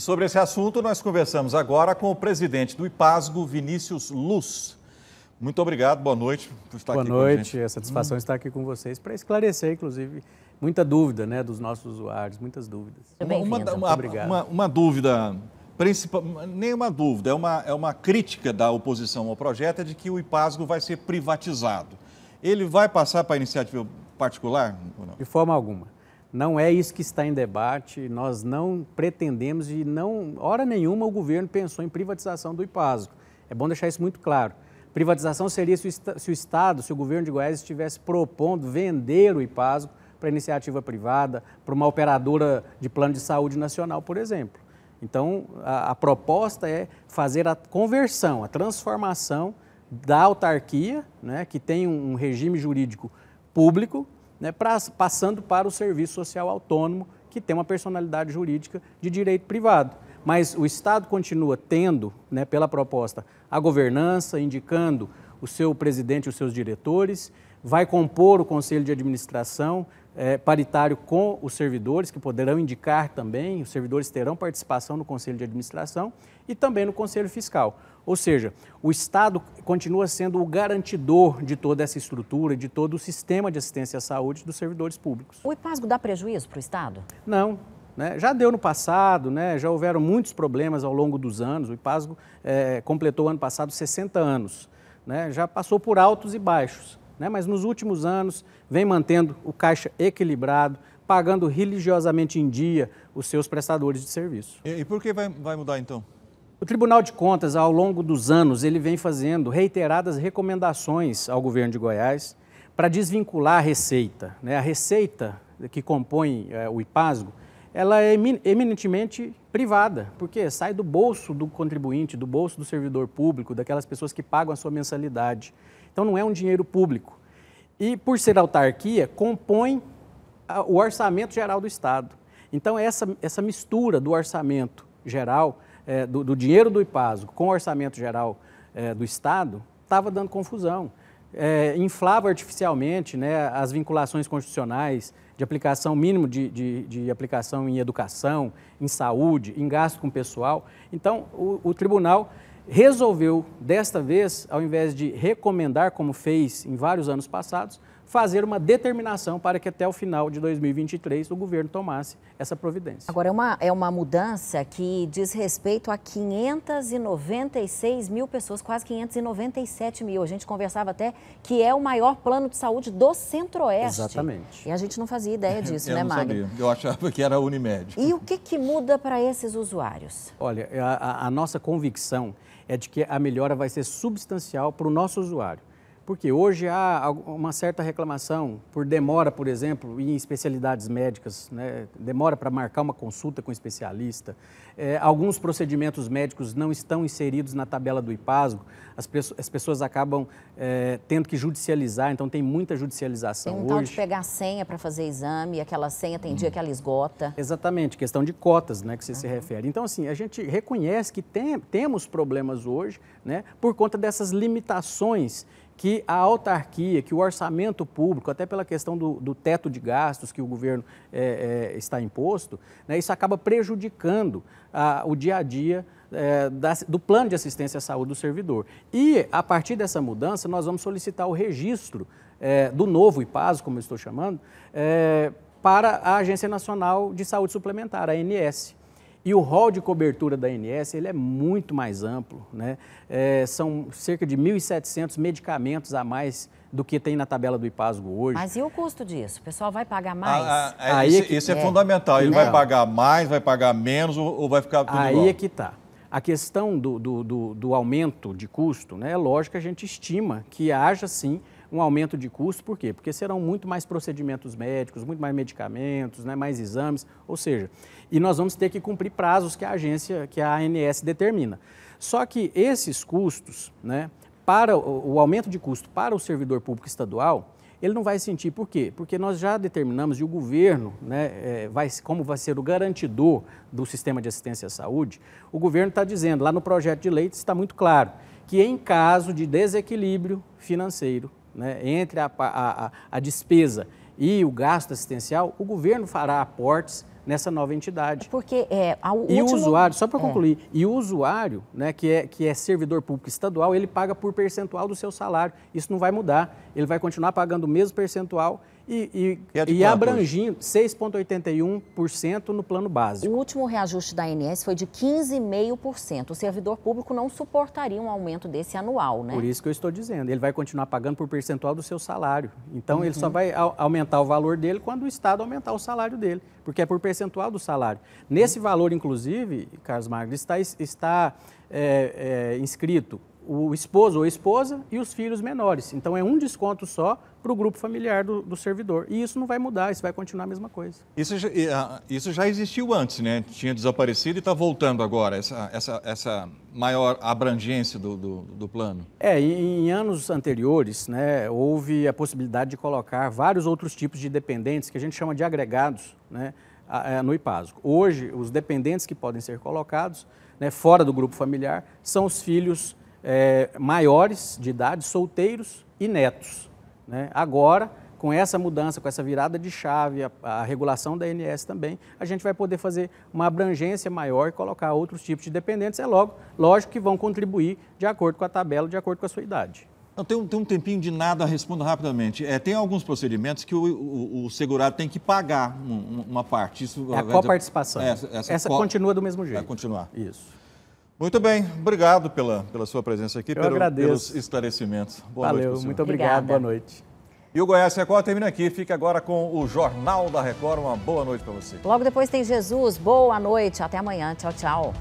E sobre esse assunto, nós conversamos agora com o presidente do IPASGO, Vinícius Luz. Muito obrigado, boa noite por estar boa aqui noite, com a gente. Boa noite, é satisfação hum. estar aqui com vocês para esclarecer, inclusive, muita dúvida né, dos nossos usuários, muitas dúvidas. Uma, uma, uma, uma, uma dúvida principal, nenhuma dúvida, é uma, é uma crítica da oposição ao projeto é de que o IPASGO vai ser privatizado. Ele vai passar para a iniciativa particular? De forma alguma. Não é isso que está em debate. Nós não pretendemos e não, hora nenhuma, o governo pensou em privatização do IPASO. É bom deixar isso muito claro. Privatização seria se o Estado, se o governo de Goiás estivesse propondo vender o IPASO para iniciativa privada, para uma operadora de plano de saúde nacional, por exemplo. Então, a, a proposta é fazer a conversão, a transformação da autarquia, né, que tem um regime jurídico público, né, pra, passando para o serviço social autônomo, que tem uma personalidade jurídica de direito privado. Mas o Estado continua tendo, né, pela proposta, a governança, indicando o seu presidente e os seus diretores, vai compor o conselho de administração é, paritário com os servidores, que poderão indicar também, os servidores terão participação no conselho de administração e também no conselho fiscal. Ou seja, o Estado continua sendo o garantidor de toda essa estrutura, de todo o sistema de assistência à saúde dos servidores públicos. O IPASGO dá prejuízo para o Estado? Não, né? já deu no passado, né? já houveram muitos problemas ao longo dos anos. O IPASGO é, completou ano passado 60 anos. Né? Já passou por altos e baixos né? mas nos últimos anos vem mantendo o caixa equilibrado, pagando religiosamente em dia os seus prestadores de serviço. E, e por que vai, vai mudar então? O Tribunal de Contas, ao longo dos anos, ele vem fazendo reiteradas recomendações ao governo de Goiás para desvincular a receita. Né? A receita que compõe é, o IPASGO, ela é eminentemente privada, porque sai do bolso do contribuinte, do bolso do servidor público, daquelas pessoas que pagam a sua mensalidade. Então não é um dinheiro público e, por ser autarquia, compõe o orçamento geral do Estado. Então, essa, essa mistura do orçamento geral, é, do, do, dinheiro do IPASO com o orçamento geral é, do Estado, estava dando confusão. É, inflava artificialmente né, as vinculações constitucionais de aplicação mínimo de, de, de, aplicação em educação, em saúde, em gasto com pessoal. Então, o, o tribunal resolveu, desta vez, ao invés de recomendar, como fez em vários anos passados, fazer uma determinação para que até o final de 2023 o governo tomasse essa providência. Agora, é uma, é uma mudança que diz respeito a 596 mil pessoas, quase 597 mil. A gente conversava até que é o maior plano de saúde do Centro-Oeste. Exatamente. E a gente não fazia ideia disso, Eu né, Magno? Eu achava que era a Unimed. E o que, que muda para esses usuários? Olha, a, a nossa convicção é de que a melhora vai ser substancial para o nosso usuário. Porque hoje há uma certa reclamação por demora, por exemplo, em especialidades médicas, né? demora para marcar uma consulta com um especialista. É, alguns procedimentos médicos não estão inseridos na tabela do IPASGO, as, pessoas, as pessoas acabam é, tendo que judicializar, então tem muita judicialização tem um hoje. tal de pegar senha para fazer exame, aquela senha tem hum. dia que ela esgota. Exatamente, questão de cotas né, que você uhum. se refere. Então, assim, a gente reconhece que tem, temos problemas hoje né, por conta dessas limitações que a autarquia, que o orçamento público, até pela questão do, do teto de gastos que o governo é, é, está imposto, né, isso acaba prejudicando a, o dia a dia é, da, do plano de assistência à saúde do servidor. E, a partir dessa mudança, nós vamos solicitar o registro é, do novo IPAS, como eu estou chamando, é, para a Agência Nacional de Saúde Suplementar, a ANS. E o rol de cobertura da ANS ele é muito mais amplo, né? É, são cerca de 1.700 medicamentos a mais do que tem na tabela do IPASGO hoje. Mas e o custo disso? O pessoal vai pagar ah, mais? Ah, ah, é, Aí isso é, que... isso é, é fundamental. Ele vai pagar mais, vai pagar menos ou, ou vai ficar tudo Aí igual? é que está. A questão do, do, do, do aumento de custo, né? é lógico que a gente estima que haja sim um aumento de custo, por quê? Porque serão muito mais procedimentos médicos, muito mais medicamentos, né, mais exames, ou seja, e nós vamos ter que cumprir prazos que a agência, que a ANS determina. Só que esses custos, né, para o, aumento de custo para o servidor público estadual, ele não vai sentir. Por quê? Porque nós já determinamos e o governo, né, é, vai, como vai ser o garantidor do sistema de assistência à saúde, o governo está dizendo, lá no projeto de lei está muito claro, que em caso de desequilíbrio financeiro né, entre a, a, a despesa e o gasto assistencial, o governo fará aportes nessa nova entidade. Porque é, E o usuário, só para é. concluir, é. e o usuário, né, que, é, que é servidor público estadual, ele paga por percentual do seu salário. Isso não vai mudar. Ele vai continuar pagando o mesmo percentual e, e, e, é e abrangindo 6,81% no plano básico. O último reajuste da ANS foi de 15,5%. O servidor público não suportaria um aumento desse anual, né? Por isso que eu estou dizendo. Ele vai continuar pagando por percentual do seu salário. Então, uhum. ele só uhum. vai aumentar o valor dele quando o Estado aumentar o salário dele, porque é por percentual do salário. Nesse uhum. valor, inclusive, Carlos Magno, está, está é, é, inscrito o esposo ou a esposa e os filhos menores. Então é um desconto só para o grupo familiar do, do, servidor. E isso não vai mudar, isso vai continuar a mesma coisa. Isso já, ah, isso já existiu antes, né? Tinha desaparecido e está voltando agora, essa, essa, essa maior abrangência do, do, do plano. É, em, em anos anteriores, né, houve a possibilidade de colocar vários outros tipos de dependentes, que a gente chama de agregados, né, é, no IPASO. Hoje, os dependentes que podem ser colocados né, fora do grupo familiar são os filhos é, maiores de idade, solteiros e netos. Né? Agora, com essa mudança, com essa virada de chave, a, a, regulação da INS também, a gente vai poder fazer uma abrangência maior e colocar outros tipos de dependentes. É logo, lógico que vão contribuir de acordo com a tabela, de acordo com a sua idade. Não, tem, um, tem um tempinho de nada, respondo rapidamente. É, tem alguns procedimentos que o, o, o segurado tem que pagar uma, uma parte. Isso, é a coparticipação. Essa, é, essa, essa co continua do mesmo jeito. Vai continuar. Isso. Muito bem, obrigado pela, pela sua presença aqui, pelo, pelos esclarecimentos. Boa Valeu, noite. Valeu, muito obrigado, Obrigada. boa noite. E o Goiás Record termina aqui. Fica agora com o Jornal da Record. Uma boa noite para você. Logo depois tem Jesus. Boa noite. Até amanhã. Tchau, tchau.